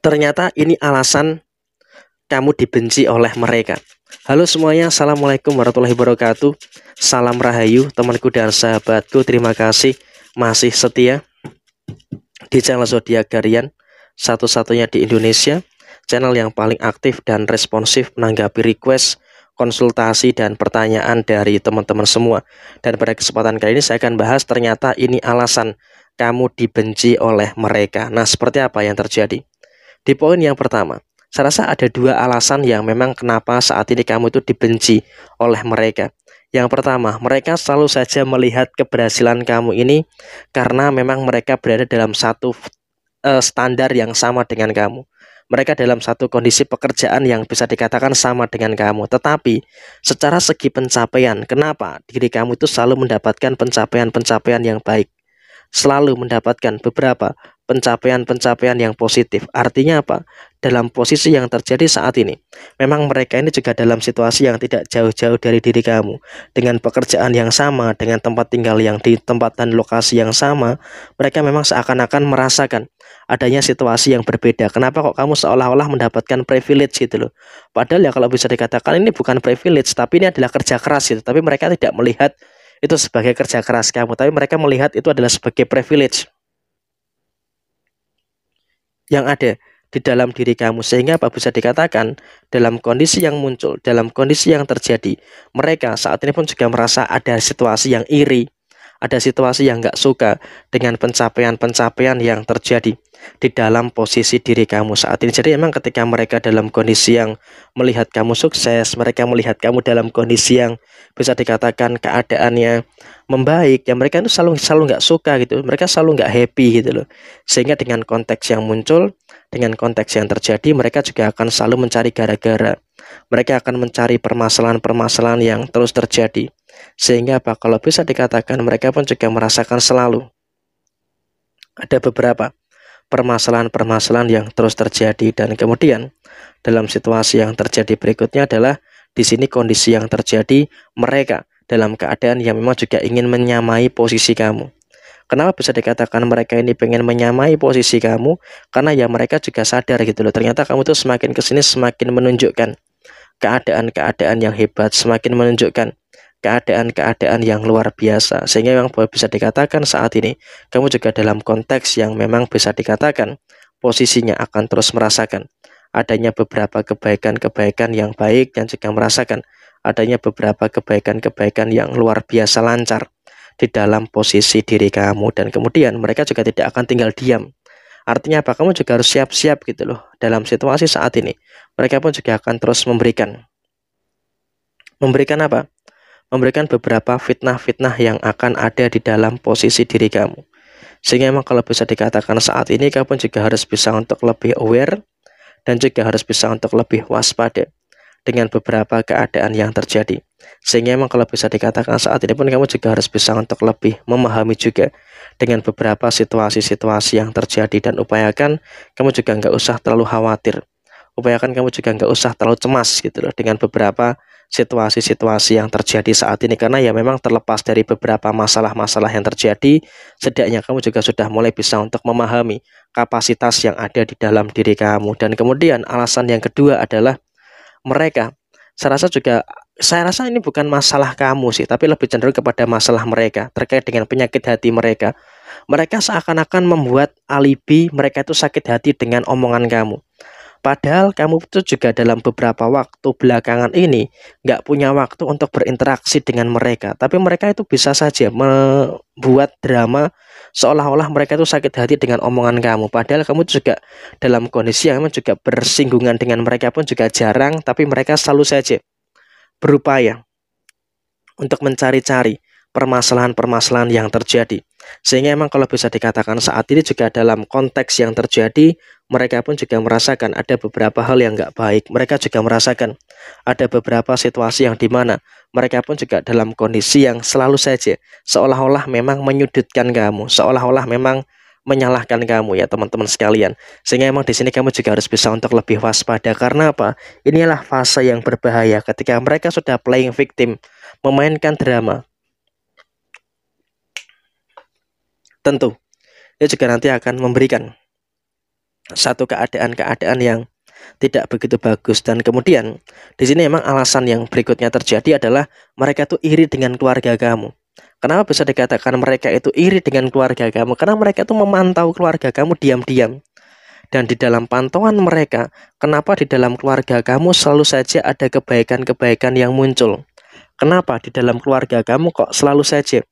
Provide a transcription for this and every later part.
Ternyata ini alasan kamu dibenci oleh mereka. Halo semuanya, Assalamualaikum warahmatullahi wabarakatuh. Salam Rahayu, temanku dan sahabatku. Terima kasih masih setia di channel Zodiak Garian, satu-satunya di Indonesia. Channel yang paling aktif dan responsif menanggapi request, konsultasi, dan pertanyaan dari teman-teman semua. Dan pada kesempatan kali ini saya akan bahas ternyata ini alasan kamu dibenci oleh mereka. Nah, seperti apa yang terjadi? Di poin yang pertama, saya rasa ada dua alasan yang memang kenapa saat ini kamu itu dibenci oleh mereka. Yang pertama, mereka selalu saja melihat keberhasilan kamu ini karena memang mereka berada dalam satu uh, standar yang sama dengan kamu. Mereka dalam satu kondisi pekerjaan yang bisa dikatakan sama dengan kamu, tetapi secara segi pencapaian, kenapa diri kamu itu selalu mendapatkan pencapaian-pencapaian yang baik? Selalu mendapatkan beberapa pencapaian-pencapaian yang positif. Artinya apa? Dalam posisi yang terjadi saat ini. Memang mereka ini juga dalam situasi yang tidak jauh-jauh dari diri kamu. Dengan pekerjaan yang sama, dengan tempat tinggal yang di tempat dan lokasi yang sama, mereka memang seakan-akan merasakan adanya situasi yang berbeda. Kenapa kok kamu seolah-olah mendapatkan privilege gitu loh. Padahal ya kalau bisa dikatakan ini bukan privilege, tapi ini adalah kerja keras gitu. Tapi mereka tidak melihat itu sebagai kerja keras kamu, tapi mereka melihat itu adalah sebagai privilege yang ada di dalam diri kamu sehingga apa bisa dikatakan dalam kondisi yang muncul dalam kondisi yang terjadi mereka saat ini pun juga merasa ada situasi yang iri ada situasi yang nggak suka dengan pencapaian-pencapaian yang terjadi di dalam posisi diri kamu saat ini. Jadi emang ketika mereka dalam kondisi yang melihat kamu sukses, mereka melihat kamu dalam kondisi yang bisa dikatakan keadaannya membaik, ya mereka itu selalu selalu nggak suka gitu, mereka selalu nggak happy gitu loh. Sehingga dengan konteks yang muncul, dengan konteks yang terjadi, mereka juga akan selalu mencari gara-gara mereka akan mencari permasalahan-permasalahan yang terus terjadi. Sehingga apa? Kalau bisa dikatakan mereka pun juga merasakan selalu. Ada beberapa permasalahan-permasalahan yang terus terjadi dan kemudian dalam situasi yang terjadi berikutnya adalah di sini kondisi yang terjadi mereka dalam keadaan yang memang juga ingin menyamai posisi kamu. Kenapa bisa dikatakan mereka ini pengen menyamai posisi kamu? Karena ya mereka juga sadar gitu loh. Ternyata kamu tuh semakin kesini semakin menunjukkan keadaan-keadaan yang hebat, semakin menunjukkan keadaan-keadaan yang luar biasa. Sehingga yang bisa dikatakan saat ini, kamu juga dalam konteks yang memang bisa dikatakan posisinya akan terus merasakan adanya beberapa kebaikan-kebaikan yang baik dan juga merasakan adanya beberapa kebaikan-kebaikan yang luar biasa lancar di dalam posisi diri kamu dan kemudian mereka juga tidak akan tinggal diam Artinya apa? Kamu juga harus siap-siap gitu loh dalam situasi saat ini. Mereka pun juga akan terus memberikan. Memberikan apa? Memberikan beberapa fitnah-fitnah yang akan ada di dalam posisi diri kamu. Sehingga emang kalau bisa dikatakan saat ini kamu pun juga harus bisa untuk lebih aware dan juga harus bisa untuk lebih waspada dengan beberapa keadaan yang terjadi. Sehingga emang kalau bisa dikatakan saat ini pun kamu juga harus bisa untuk lebih memahami juga dengan beberapa situasi-situasi yang terjadi dan upayakan kamu juga nggak usah terlalu khawatir upayakan kamu juga nggak usah terlalu cemas gitu loh dengan beberapa situasi-situasi yang terjadi saat ini karena ya memang terlepas dari beberapa masalah-masalah yang terjadi setidaknya kamu juga sudah mulai bisa untuk memahami kapasitas yang ada di dalam diri kamu dan kemudian alasan yang kedua adalah mereka saya rasa juga saya rasa ini bukan masalah kamu sih, tapi lebih cenderung kepada masalah mereka terkait dengan penyakit hati mereka. Mereka seakan-akan membuat alibi mereka itu sakit hati dengan omongan kamu. Padahal kamu itu juga dalam beberapa waktu belakangan ini nggak punya waktu untuk berinteraksi dengan mereka. Tapi mereka itu bisa saja membuat drama seolah-olah mereka itu sakit hati dengan omongan kamu. Padahal kamu juga dalam kondisi yang memang juga bersinggungan dengan mereka pun juga jarang. Tapi mereka selalu saja berupaya untuk mencari-cari permasalahan-permasalahan yang terjadi. Sehingga emang kalau bisa dikatakan saat ini juga dalam konteks yang terjadi, mereka pun juga merasakan ada beberapa hal yang nggak baik. Mereka juga merasakan ada beberapa situasi yang dimana mereka pun juga dalam kondisi yang selalu saja seolah-olah memang menyudutkan kamu, seolah-olah memang menyalahkan kamu ya teman-teman sekalian. Sehingga emang di sini kamu juga harus bisa untuk lebih waspada karena apa? Inilah fase yang berbahaya ketika mereka sudah playing victim, memainkan drama, tentu dia juga nanti akan memberikan satu keadaan-keadaan yang tidak begitu bagus dan kemudian di sini memang alasan yang berikutnya terjadi adalah mereka itu iri dengan keluarga kamu. Kenapa bisa dikatakan mereka itu iri dengan keluarga kamu? Karena mereka itu memantau keluarga kamu diam-diam. Dan di dalam pantauan mereka, kenapa di dalam keluarga kamu selalu saja ada kebaikan-kebaikan yang muncul? Kenapa di dalam keluarga kamu kok selalu saja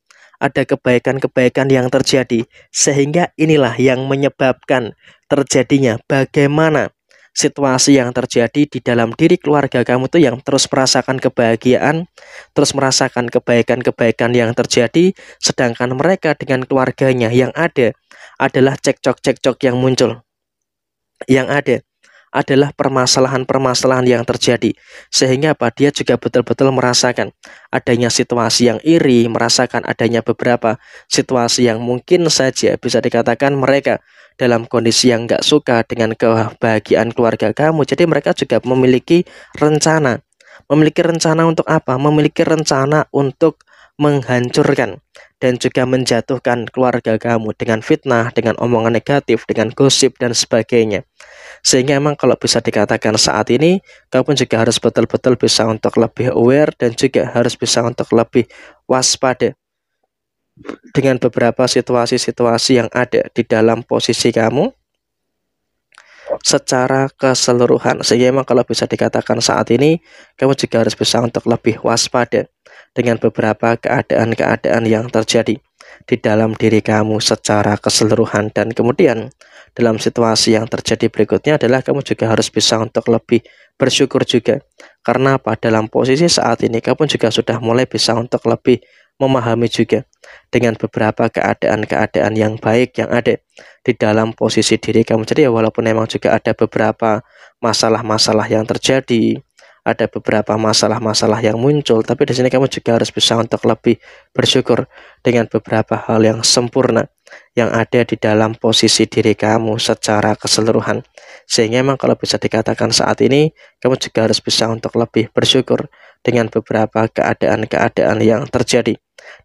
ada kebaikan-kebaikan yang terjadi. Sehingga inilah yang menyebabkan terjadinya bagaimana situasi yang terjadi di dalam diri keluarga kamu itu yang terus merasakan kebahagiaan, terus merasakan kebaikan-kebaikan yang terjadi, sedangkan mereka dengan keluarganya yang ada adalah cekcok-cekcok yang muncul. Yang ada adalah permasalahan-permasalahan yang terjadi. Sehingga apa? Dia juga betul-betul merasakan adanya situasi yang iri, merasakan adanya beberapa situasi yang mungkin saja bisa dikatakan mereka dalam kondisi yang nggak suka dengan kebahagiaan keluarga kamu. Jadi mereka juga memiliki rencana. Memiliki rencana untuk apa? Memiliki rencana untuk menghancurkan dan juga menjatuhkan keluarga kamu dengan fitnah, dengan omongan negatif, dengan gosip dan sebagainya. Sehingga emang kalau bisa dikatakan saat ini, kamu juga harus betul-betul bisa untuk lebih aware dan juga harus bisa untuk lebih waspada dengan beberapa situasi-situasi yang ada di dalam posisi kamu secara keseluruhan. Sehingga memang kalau bisa dikatakan saat ini, kamu juga harus bisa untuk lebih waspada dengan beberapa keadaan-keadaan yang terjadi di dalam diri kamu secara keseluruhan dan kemudian dalam situasi yang terjadi berikutnya adalah kamu juga harus bisa untuk lebih bersyukur juga karena apa dalam posisi saat ini kamu juga sudah mulai bisa untuk lebih memahami juga dengan beberapa keadaan-keadaan yang baik yang ada di dalam posisi diri kamu jadi ya walaupun memang juga ada beberapa masalah-masalah yang terjadi ada beberapa masalah-masalah yang muncul, tapi di sini kamu juga harus bisa untuk lebih bersyukur dengan beberapa hal yang sempurna yang ada di dalam posisi diri kamu secara keseluruhan. Sehingga memang kalau bisa dikatakan saat ini, kamu juga harus bisa untuk lebih bersyukur dengan beberapa keadaan-keadaan yang terjadi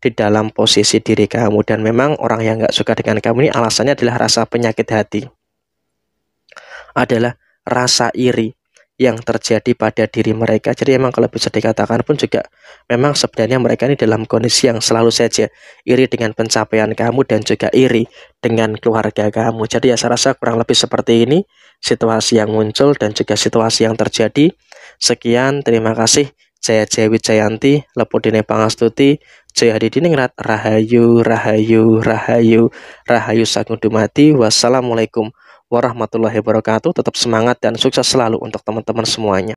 di dalam posisi diri kamu. Dan memang orang yang nggak suka dengan kamu ini alasannya adalah rasa penyakit hati. Adalah rasa iri yang terjadi pada diri mereka. Jadi emang kalau bisa dikatakan pun juga memang sebenarnya mereka ini dalam kondisi yang selalu saja iri dengan pencapaian kamu dan juga iri dengan keluarga kamu. Jadi ya saya rasa kurang lebih seperti ini situasi yang muncul dan juga situasi yang terjadi. Sekian, terima kasih. Jaya Jaya Wijayanti, Lepudine Pangastuti, Jaya Hadi Diningrat, Rahayu, Rahayu, Rahayu, Rahayu Sagudumati. Wassalamualaikum warahmatullahi wabarakatuh. Tetap semangat dan sukses selalu untuk teman-teman semuanya.